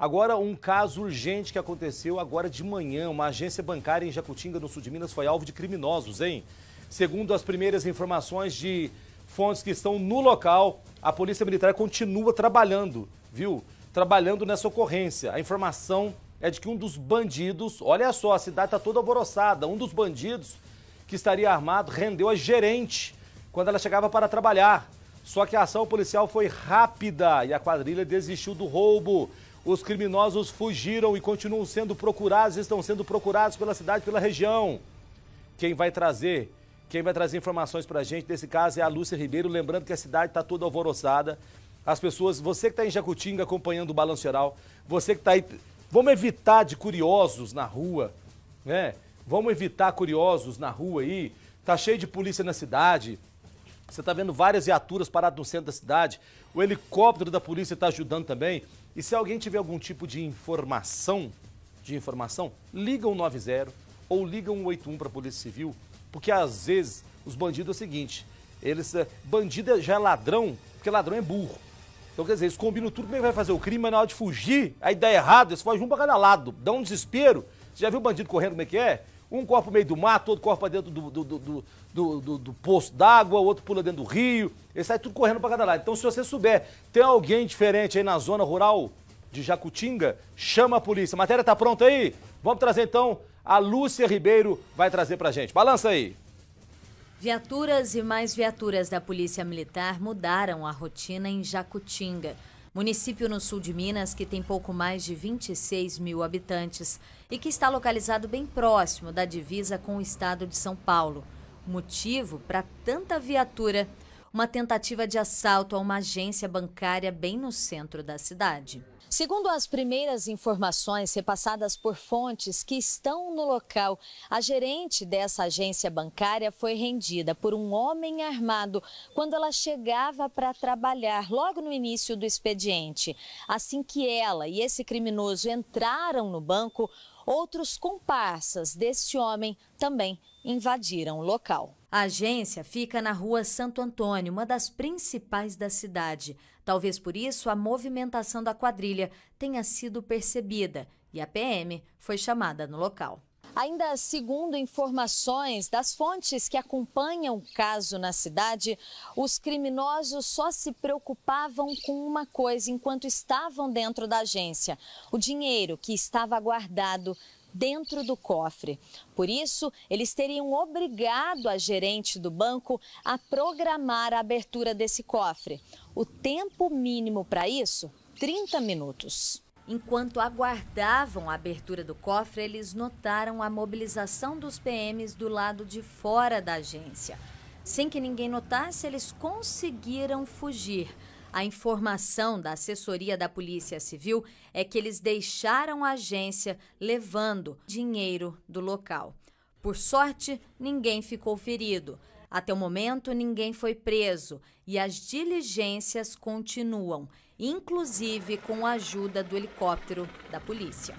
Agora, um caso urgente que aconteceu agora de manhã. Uma agência bancária em Jacutinga, no sul de Minas, foi alvo de criminosos, hein? Segundo as primeiras informações de fontes que estão no local, a Polícia Militar continua trabalhando, viu? Trabalhando nessa ocorrência. A informação é de que um dos bandidos, olha só, a cidade está toda alvoroçada, um dos bandidos que estaria armado rendeu a gerente quando ela chegava para trabalhar. Só que a ação policial foi rápida e a quadrilha desistiu do roubo. Os criminosos fugiram e continuam sendo procurados, estão sendo procurados pela cidade, pela região. Quem vai trazer, quem vai trazer informações para a gente desse caso é a Lúcia Ribeiro, lembrando que a cidade está toda alvoroçada. As pessoas, você que está em Jacutinga acompanhando o Balanço Geral, você que está aí, vamos evitar de curiosos na rua, né? Vamos evitar curiosos na rua aí. Tá cheio de polícia na cidade. Você está vendo várias viaturas paradas no centro da cidade. O helicóptero da polícia está ajudando também. E se alguém tiver algum tipo de informação, de informação, liga o 90 ou liga o 181 para a Polícia Civil, porque às vezes os bandidos é o seguinte, eles eh, bandido já é ladrão, porque ladrão é burro. Então, quer dizer, eles combinam tudo como é que vai fazer o crime, mas na hora de fugir, aí dá errado, eles fogem um para cada lado, dá um desespero. Você já viu o bandido correndo como é que é? Um corre pro meio do mato, outro corre pra dentro do, do, do, do, do, do poço d'água, outro pula dentro do rio. Ele sai tudo correndo para cada lado. Então, se você souber, tem alguém diferente aí na zona rural de Jacutinga, chama a polícia. A matéria tá pronta aí? Vamos trazer então a Lúcia Ribeiro, vai trazer pra gente. Balança aí. Viaturas e mais viaturas da Polícia Militar mudaram a rotina em Jacutinga município no sul de Minas que tem pouco mais de 26 mil habitantes e que está localizado bem próximo da divisa com o estado de São Paulo. Motivo para tanta viatura: uma tentativa de assalto a uma agência bancária bem no centro da cidade. Segundo as primeiras informações repassadas por fontes que estão no local, a gerente dessa agência bancária foi rendida por um homem armado quando ela chegava para trabalhar logo no início do expediente. Assim que ela e esse criminoso entraram no banco, outros comparsas desse homem também invadiram o local. A agência fica na rua Santo Antônio, uma das principais da cidade. Talvez por isso a movimentação da quadrilha tenha sido percebida e a PM foi chamada no local. Ainda segundo informações das fontes que acompanham o caso na cidade, os criminosos só se preocupavam com uma coisa enquanto estavam dentro da agência: o dinheiro que estava guardado dentro do cofre. Por isso, eles teriam obrigado a gerente do banco a programar a abertura desse cofre. O tempo mínimo para isso, 30 minutos. Enquanto aguardavam a abertura do cofre, eles notaram a mobilização dos PMs do lado de fora da agência. Sem que ninguém notasse, eles conseguiram fugir. A informação da assessoria da Polícia Civil é que eles deixaram a agência levando dinheiro do local. Por sorte, ninguém ficou ferido. Até o momento, ninguém foi preso e as diligências continuam, inclusive com a ajuda do helicóptero da polícia.